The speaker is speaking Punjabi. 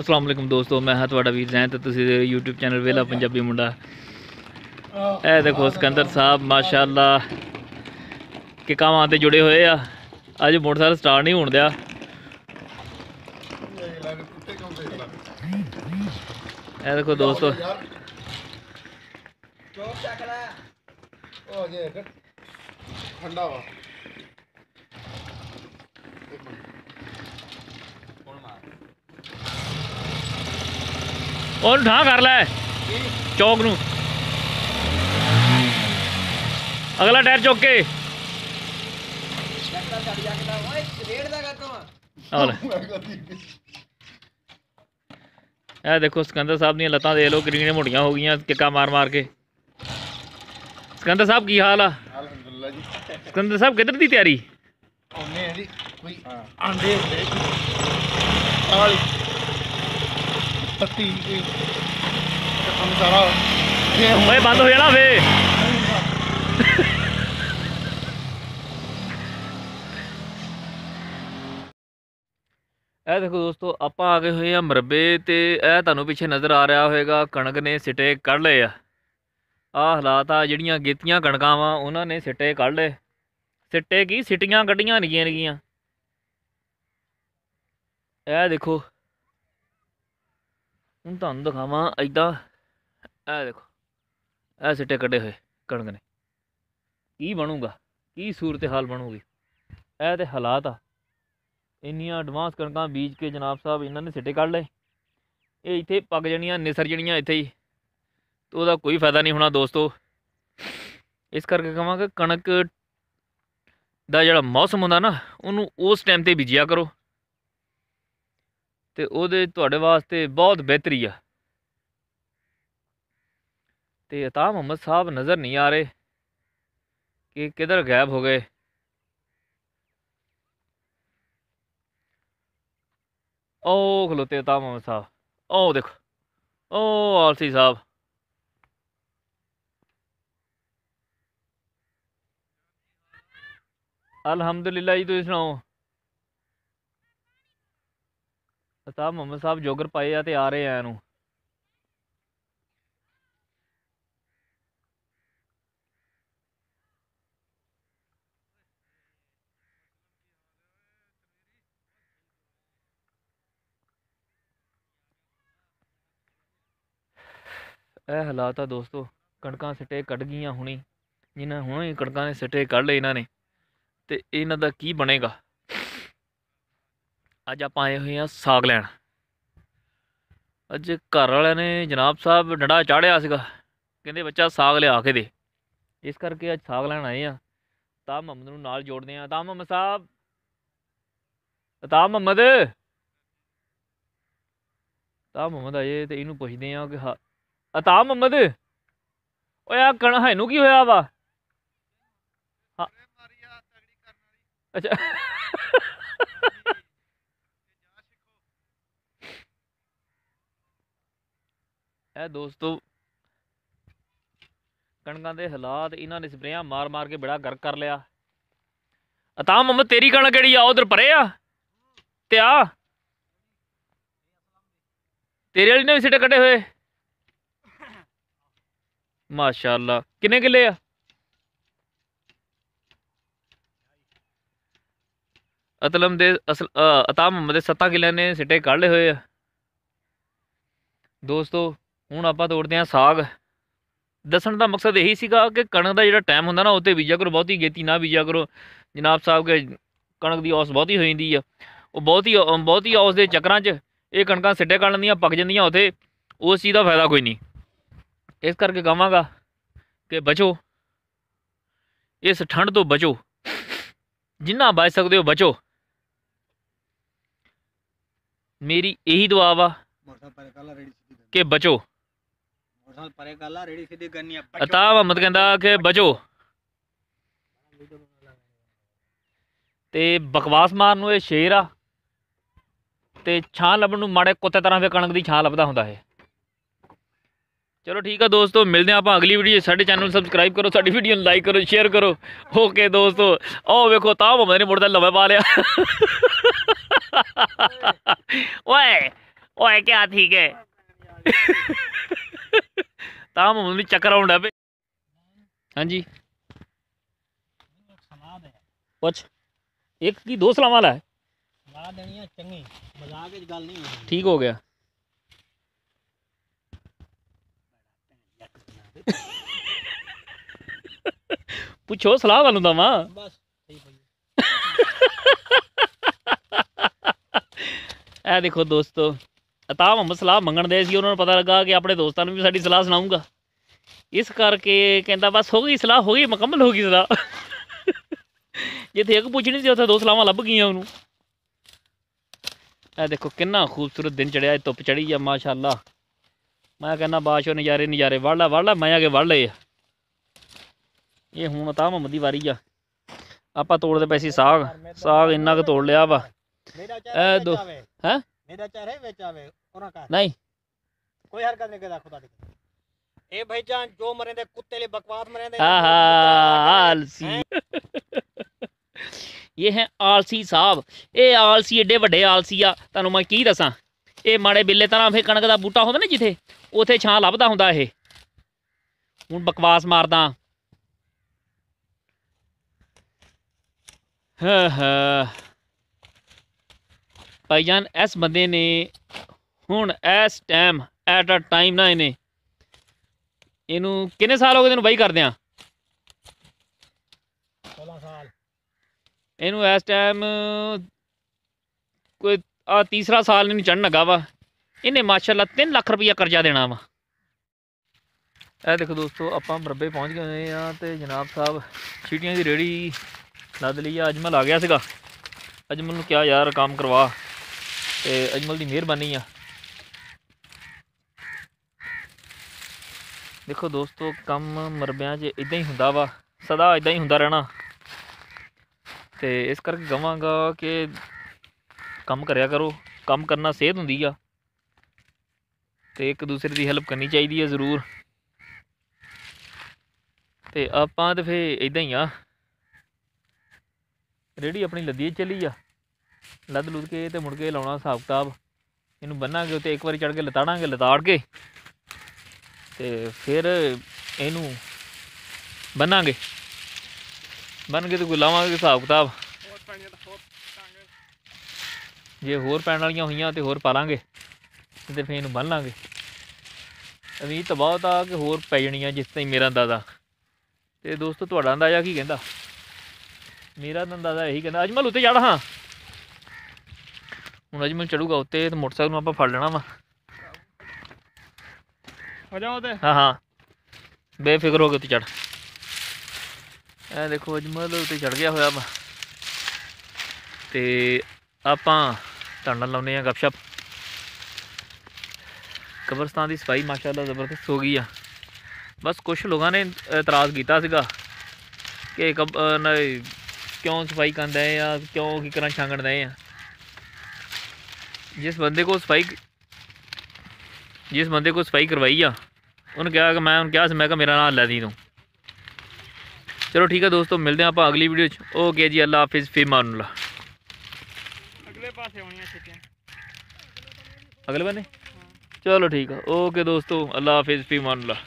ਅਸਲਾਮ ਵਾਲੇਕਮ ਦੋਸਤੋ ਮੈਂ ਹਾਂ ਤੁਹਾਡਾ ਵੀਰ ਜ਼ੈਨ ਤੇ ਤੁਸੀਂ ਦੇ YouTube ਚੈਨਲ ਵੇਲਾ ਪੰਜਾਬੀ ਮੁੰਡਾ ਇਹ ਦੇਖੋ ਸਕੰਦਰ ਸਾਹਿਬ ਮਾਸ਼ਾਅੱਲਾ ਕਿ ਕਾਮਾਂ ਤੇ ਜੁੜੇ ਹੋਏ ਆ ਅੱਜ ਮੋਟਰਸਾਈਕਲ ਸਟਾਰਟ ਨਹੀਂ ਹੋਣ ਦਿਆ ਇਹ ਦੇਖੋ ਦੋਸਤੋ ਚੋਕ ਲੈ ਉਹ ਜੇ ਠੰਡਾ ਵਾ ਉਹਨੂੰ ਠਾਂ ਕਰ ਲੈ ਚੌਕ ਨੂੰ ਅਗਲਾ ਟਾਇਰ ਚੁੱਕ ਕੇ ਇਹ ਦੇਖੋ ਸਕੰਦਰ ਸਾਹਿਬ ਦੀਆਂ ਲੱਤਾਂ ਦੇ ਲੋ ਕਿੰਨੀਆਂ ਮੋਟੀਆਂ ਹੋ ਗਈਆਂ ਕਿੱਕਾ ਮਾਰ ਮਾਰ ਕੇ ਸਕੰਦਰ ਸਾਹਿਬ ਕੀ ਹਾਲ ਆ ਅਲਹਮਦੁਲਿਲਾ ਜੀ ਸਕੰਦਰ ਸਾਹਿਬ ਕਿੱਧਰ ਦੀ ਤਿਆਰੀ ਆ ਜੀ ਕੋਈ ਆਂਡੇ ਹੁੰਦੇ ਆਲੀ ਬੱਤੀ ਇਹ ਓਏ ਬੰਦ ਹੋ ਜਾਣਾ ਵੇ ਇਹ ਦੇਖੋ ਦੋਸਤੋ ਆਪਾਂ ਆ ਗਏ ਹੋਏ ਆ ਮਰਬੇ ਤੇ ਇਹ ਤੁਹਾਨੂੰ ਪਿੱਛੇ ਨਜ਼ਰ ਆ ਰਿਹਾ ਹੋਵੇਗਾ ਕਣਕ ਨੇ ਸਿੱਟੇ ਕੱਢ ਲਏ ਆ ਆ ਹਾਲਾਤ ਆ ਜਿਹੜੀਆਂ ਗੀਤੀਆਂ ਕਣਕਾਂ ਵਾ ਉਹਨਾਂ ਨੇ ਸਿੱਟੇ ਕੱਢ ਲਏ ਸਿੱਟੇ ਕੀ ਸਿੱਟੀਆਂ ਕੱਢੀਆਂ ਨਹੀਂ ਗਈਆਂ ਇਹ ਦੇਖੋ ਹੁਣ ਤੁਹਾਨੂੰ ਦਿਖਾਵਾਂ ਐਦਾਂ ਇਹ ਦੇਖੋ ਐ ਸਿੱਟੇ ਕੱਢੇ ਹੋਏ ਕਣਕ ਨੇ ਕੀ ਬਣੂਗਾ ਕੀ ਸੂਰਤ ਹਾਲ ਬਣੂਗੀ ਇਹ ਤੇ ਹਾਲਾਤ ਆ ਇੰਨੀਆਂ ਐਡਵਾਂਸ ਕਣਕਾਂ ਬੀਜ ਕੇ ਜਨਾਬ ਸਾਹਿਬ ਇਹਨਾਂ ਨੇ ਸਿੱਟੇ ਕੱਢ ਲਏ ਇਹ ਇੱਥੇ ਪੱਕ ਜਣੀਆਂ ਨਿਸਰ ਜਣੀਆਂ ਇੱਥੇ ਹੀ ਤੇ ਉਹਦਾ ਕੋਈ ਫਾਇਦਾ ਨਹੀਂ ਹੋਣਾ ਦੋਸਤੋ ਇਸ ਕਰਕੇ ਕਹਾਂਗਾ ਕਣਕ ਦਾ ਜਿਹੜਾ ਮੌਸਮ ਹੁੰਦਾ ਨਾ ਉਹਨੂੰ ਉਸ ਟਾਈਮ ਤੇ ਬੀਜਿਆ ਕਰੋ तो ਉਹਦੇ वास्ते बहुत बेहतरी है तो ਤੇ ਅਤਾ साहब नज़र नहीं आ रहे कि किधर गायब हो गए ओ खलोते ता मोहम्मद साहब ओ देख ओ आलसी साहब अलहमदुल्ला जी तुम सनाओ ਸਾਹਿਬ ਮੁਹੰਮਦ ਸਾਹਿਬ ਜੋਗਰ ਪਾਏ ਆ ਤੇ ਆ ਰਹੇ ਆ ਇਹਨੂੰ ਇਹ ਹਾਲਾਤ ਆ ਦੋਸਤੋ ਕਣਕਾਂ ਸਿੱਟੇ ਕੱਢ ਗਈਆਂ ਹੁਣੀ ਜਿਨ੍ਹਾਂ ਹੁਣੇ ਕਣਕਾਂ ਦੇ ਸਿੱਟੇ ਕੱਢ ਲਏ ਇਹਨਾਂ ਨੇ ਤੇ ਇਹਨਾਂ ਦਾ ਕੀ ਬਣੇਗਾ ਅੱਜ ਆਪਾਂ ਆਏ ਹੋਏ ਆ ਸਾਗ ਲੈਣ ਅੱਜ ਘਰ ਵਾਲਿਆਂ ਨੇ ਜਨਾਬ ਸਾਹਿਬ ਡੰਡਾ ਚਾੜਿਆ ਸੀਗਾ ਕਹਿੰਦੇ ਬੱਚਾ ਸਾਗ ਲਿਆ ਕੇ ਦੇ ਇਸ ਕਰਕੇ ਅੱਜ ਸਾਗ ਲੈਣ ਆਏ ਆ ਤਾਂ ਮੁਹੰਮਦ ਨੂੰ ਨਾਲ ਜੋੜਦੇ ਆ ਤਾਂ ਮੁਹੰਮਦ ਸਾਹਿਬ ਤਾਂ ਮੁਹੰਮਦ ਤਾਂ ਮੁਹੰਮਦ ਆਏ ਤੇ ਇਹਨੂੰ ਪੁੱਛਦੇ ਆ ਕਿ ਅਤਾ ਮੁਹੰਮਦ ਓਏ ਆ ਕਣ ਹੈਨੂੰ ਕੀ ਹੋਇਆ ਵਾ ਅੱਛਾ ਇਹ ਦੋਸਤੋ ਕਣਕਾਂ ਦੇ ਹਾਲਾਤ ਇਹਨਾਂ ਨੇ ਸਪਰੇਆਂ ਮਾਰ-ਮਾਰ ਕੇ ਬੜਾ ਗਰਕ ਕਰ ਲਿਆ ਅਤਾ ਮਮ ਤੇਰੀ ਕਣਕ ਕਿਹੜੀ ਆ ਉਧਰ ਪਰੇ ਆ ਤੇ ਆ ਤੇਰੇ ਵਾਲੀ ਨੇ ਵੀ ਸਿੱਟੇ ਕੱਢੇ ਹੋਏ ਮਾਸ਼ਾਅੱਲਾ ਕਿੰਨੇ ਕਿੱਲੇ ਆ ਅਤਲਮ ਦੇ ਅਸਲ ਅਤਾ ਮਮ ਦੇ 7 ਕਿੱਲੇ ਨੇ ਸਿੱਟੇ ਕੱਢ ਲਏ ਹੋਏ ਆ ਦੋਸਤੋ ਹੁਣ ਆਪਾਂ ਤੋੜਦੇ ਆ ਸਾਗ ਦੱਸਣ ਦਾ ਮਕਸਦ ਇਹੀ ਸੀਗਾ ਕਿ ਕਣਕ ਦਾ ਜਿਹੜਾ ਟਾਈਮ ਹੁੰਦਾ ਨਾ ਉੱਤੇ ਬੀਜਿਆ ਕਰੋ ਬਹੁਤੀ ਗੇਤੀ ਨਾ ਬੀਜਿਆ ਕਰੋ ਜਨਾਬ ਸਾਹਿਬ ਕੇ ਕਣਕ ਦੀ ਔਸ ਬਹੁਤੀ ਹੋ ਜਾਂਦੀ ਆ ਉਹ ਬਹੁਤੀ ਬਹੁਤੀ ਔਸ ਦੇ ਚੱਕਰਾਂ 'ਚ ਇਹ ਕਣਕਾਂ ਸਿੱਟੇ ਕਰ ਲੈਂਦੀਆਂ ਪੱਕ ਜਾਂਦੀਆਂ ਉਥੇ ਉਸ ਚੀਜ਼ ਦਾ ਫਾਇਦਾ ਕੋਈ ਨਹੀਂ ਇਸ ਕਰਕੇ ਕਹਾਂਗਾ ਕਿ ਬਚੋ ਇਸ ਠੰਡ ਤੋਂ ਬਚੋ ਜਿੰਨਾ ਬਚ ਸਕਦੇ ਹੋ ਬਚੋ ਮੇਰੀ ਇਹੀ ਦੁਆ ਵਾ ਕਿ ਬਚੋ ਅਤਾਵ ਪਰੇ ਸਿੱਧੀ ਅਹਿਮਦ ਕਹਿੰਦਾ ਕਿ ਬਚੋ ਤੇ ਬਕਵਾਸ ਮਾਰਨ ਨੂੰ ਇਹ ਸ਼ੇਰ ਆ ਤੇ ਛਾਂ ਲੱਭਣ ਨੂੰ ਮਾੜੇ ਕੁੱਤੇ ਤਰ੍ਹਾਂ ਫੇ ਕਣਕ ਦੀ ਛਾਂ ਲੱਭਦਾ ਹੁੰਦਾ ਹੈ ਚਲੋ ਠੀਕ ਆ ਦੋਸਤੋ ਮਿਲਦੇ ਆਪਾਂ ਅਗਲੀ ਵੀਡੀਓ ਸਾਡੇ ਚੈਨਲ ਨੂੰ ਸਬਸਕ੍ਰਾਈਬ ਕਰੋ ਸਾਡੀ ਵੀਡੀਓ ਨੂੰ ਲਾਈਕ ਕਰੋ ਸ਼ੇਅਰ ਕਰੋ ਓਕੇ ਦੋਸਤੋ ਆਓ ਵੇਖੋ ਤਾਂ ਮਮਦ ਨੇ ਮੁੜਦਾ ਲਵੇ ਪਾ ਲਿਆ ਓਏ ਓਏ ਕੀ ਆ ਠੀਕ ਹੈ ਤਾਂ ਮੈਨੂੰ ਨਹੀਂ ਚੱਕਰ ਆਉਂਦਾ ਬੇ ਹਾਂਜੀ ਪੁੱਛ ਇੱਕ ਕੀ ਦੋ ਸਲਾਮਾਂ ਵਾਲਾ ਹੈ ਦੇਣੀਆਂ ਚੰਗੀ ਮਜ਼ਾਕ ਵਿੱਚ ਗੱਲ ਨਹੀਂ ਹੋਣੀ ਠੀਕ ਹੋ ਗਿਆ ਪੁੱਛੋ ਸਲਾਹ ਵਾਲੋਂ ਦਾ ਮਾਂ ਬਸ ਸਹੀ ਪਈ ਆ ਦੇਖੋ ਦੋਸਤੋ अता मुहम्मद सलाह मंगन दे उन्होंने पता लगा कि अपने दोस्तों भी सारी सलाह सुनाऊंगा इस करके कहता बस हो गई सलाह हो गई मुकम्मल हो गई सलाह जिते एक पूछनी थी उसे दो सलाह लभ गई उन्होंने देखो कि खूबसूरत दिन चढ़िया धुप चढ़ी है माशाला मैं कहना बादशो नज़ारे नज़ारे वढ़ ला वढ़ ला मैं अगे वढ़ ले ये हूँ अता मुहम्मद की वारी आ आप तोड़ते पैसे साग साग इन्ना क तोड़ लिया वा ए दो है ਉਹਨਾਂ ਘਰ ਨਹੀਂ ਕੋਈ ਹਰਕਤ ਨਹੀਂ ਕਰਦਾ ਖੁਦਾ ਦੀ ਇਹ ਭਾਈ ਜਾਨ ਜੋ ਮਰੇਂਦੇ ਕੁੱਤੇ ਲਈ ਬਕਵਾਸ ਮਰੇਂਦੇ ਆਹਾ ਆਲਸੀ ਇਹ ਹੈ ਆਲਸੀ ਸਾਹਿਬ ਇਹ ਆਲਸੀ ਏਡੇ ਵੱਡੇ ਆਲਸੀ ਆ ਤੁਹਾਨੂੰ ਮੈਂ ਕੀ ਦੱਸਾਂ ਇਹ ਮਾੜੇ ਬਿੱਲੇ ਤਰ੍ਹਾਂ ਫੇ ਕਣਕ ਦਾ ਬੂਟਾ ਹੁੰਦਾ ਨਾ ਜਿੱਥੇ ਉਥੇ ਛਾਂ ਲੱਭਦਾ ਹੁੰਦਾ ਇਹ ਹੁਣ ਬਕਵਾਸ ਮਾਰਦਾ ਹਾ ਹਾ ਭਾਈ ਜਾਨ ਇਸ ਬੰਦੇ ਨੇ ਹੁਣ ਇਸ ਟਾਈਮ ਐਟ ਅ ਟਾਈਮ ਨਾ ਇਹਨੇ ਇਹਨੂੰ ਕਿੰਨੇ ਸਾਲ ਹੋ ਗਏ ਤੈਨੂੰ ਬਾਈ ਕਰਦੇ ਆ 16 ਸਾਲ ਇਹਨੂੰ ਇਸ ਟਾਈਮ ਕੋਈ ਆ ਤੀਸਰਾ ਸਾਲ ਨਹੀਂ ਚੜਨ ਲੱਗਾ ਵਾ ਇਹਨੇ ਮਾਸ਼ਾਅੱਲਾ 3 ਲੱਖ ਰੁਪਇਆ ਕਰਜ਼ਾ ਦੇਣਾ ਵਾ ਇਹ ਦੇਖੋ ਦੋਸਤੋ ਆਪਾਂ ਬਰਬੇ ਪਹੁੰਚ ਗਏ ਆ ਤੇ ਜਨਾਬ ਸਾਹਿਬ ਛੀਟੀਆਂ ਦੀ ਰੇੜੀ ਲੱਦ ਲਈ ਆ ਅਜਮਲ ਆ ਗਿਆ ਸੀਗਾ ਅਜਮਲ ਨੂੰ ਕਿਹਾ ਯਾਰ ਕੰਮ ਕਰਵਾ ਤੇ ਅਜਮਲ ਦੀ ਮਿਹਰਬਾਨੀ ਆ ਦੇਖੋ ਦੋਸਤੋ ਕੰਮ ਮਰਬਿਆਂ 'ਚ ਇਦਾਂ ਹੀ ਹੁੰਦਾ ਵਾ ਸਦਾ ਇਦਾਂ ਹੀ ਹੁੰਦਾ ਰਹਿਣਾ ਤੇ ਇਸ ਕਰਕੇ ਗਵਾਂਗਾ ਕਿ ਕੰਮ ਕਰਿਆ ਕਰੋ ਕੰਮ ਕਰਨਾ ਸਿਹਤ ਹੁੰਦੀ ਆ ਤੇ ਇੱਕ ਦੂਸਰੇ ਦੀ ਹੈਲਪ ਕਰਨੀ ਚਾਹੀਦੀ ਹੈ ਜ਼ਰੂਰ ਤੇ ਆਪਾਂ ਤੇ ਫੇ ਇਦਾਂ ਹੀ ਆ ਰੇੜੀ ਆਪਣੀ ਲੱਦੀ ਚਲੀ ਆ ਲੱਦ ਲੁੱਦ ਕੇ ਤੇ ਮੁੜ ਕੇ ਲਾਉਣਾ ਹਿਸਾਬ ਕਿਤਾਬ ਇਹਨੂੰ ਬੰਨਾਂਗੇ ਤੇ ਇੱਕ ਵਾਰੀ ਚੜ ਕੇ ਲਤਾੜਾਂਗੇ ਲਤਾੜ ਕੇ ਤੇ ਫਿਰ ਇਹਨੂੰ ਬਣਾਂਗੇ ਬਣ ਕੇ ਤੇ ਕੋਈ ਲਾਵਾਂਗੇ ਹਿਸਾਬ ਕਿਤਾਬ ਜੇ ਹੋਰ ਪੈਣ ਵਾਲੀਆਂ ਹੋਈਆਂ ਤੇ ਹੋਰ ਪਾ ਲਾਂਗੇ ਤੇ ਫਿਰ ਇਹਨੂੰ ਬੰਨ ਲਾਂਗੇ ਅਵੀ ਤਾਂ ਬਹੁਤ ਆ ਕਿ ਹੋਰ ਪੈ ਜਣੀਆਂ ਜਿਸ ਤਾਈ ਮੇਰਾ ਦਾਦਾ ਤੇ ਦੋਸਤੋ ਤੁਹਾਡਾ ਅੰਦਾਜ਼ਾ ਕੀ ਕਹਿੰਦਾ ਮੇਰਾ ਦਾਦਾ ਇਹੀ ਕਹਿੰਦਾ ਅਜਮਲ ਉੱਤੇ ਚੜ ਹਾਂ ਹੁਣ ਅਜਮਲ ਚੜੂਗਾ ਉੱਤੇ ਤੇ ਮੋਟਰਸਾਈਕਲ ਨੂੰ ਆਪਾਂ ਫੜ ਲੈਣਾ ਵਾ हो जाओ ਬੇਫਿਕਰ ਹੋ ਕੇ ਉੱਤੇ ਚੜ ਇਹ ਦੇਖੋ ਅਜਮਲ ਉੱਤੇ ਚੜ ਗਿਆ ਹੋਇਆ ਵਾ ਤੇ ਆਪਾਂ ਟੰਡਨ ਲਾਉਨੇ ਆ ਗੱਪਸ਼ਪ ਕਬਰਸਤਾਨ ਦੀ ਸਫਾਈ ਮਾਸ਼ਾਅੱਲਾ ਜ਼ਬਰਦਸਤ ਹੋ ਗਈ ਆ ਬਸ ਕੁਝ ਲੋਕਾਂ ਨੇ ਇਤਰਾਜ਼ ਕੀਤਾ ਸੀਗਾ ਕਿ ਕਿਉਂ ਸਫਾਈ ਕਰਦੇ ਆ ਕਿਉਂ ਕੀ ਕਰਾਂ ਛਾਂਗਣ ਆ ਜਿਸ ਬੰਦੇ ਕੋ ਸਫਾਈ जिस बंदे को सफाई करवाई आ उन्हें क्या मैं उन्हें क्या मैं मेरा नाम लैदी तू चलो ठीक है दोस्तों मिलते हैं आप अगली वीडियो ओके जी अल्लाह हाफिज़ फी मानुल्ला अगले पास अगले बने चलो ठीक है ओके दोस्तों अल्लाह हाफिज़ मान मानुल्ला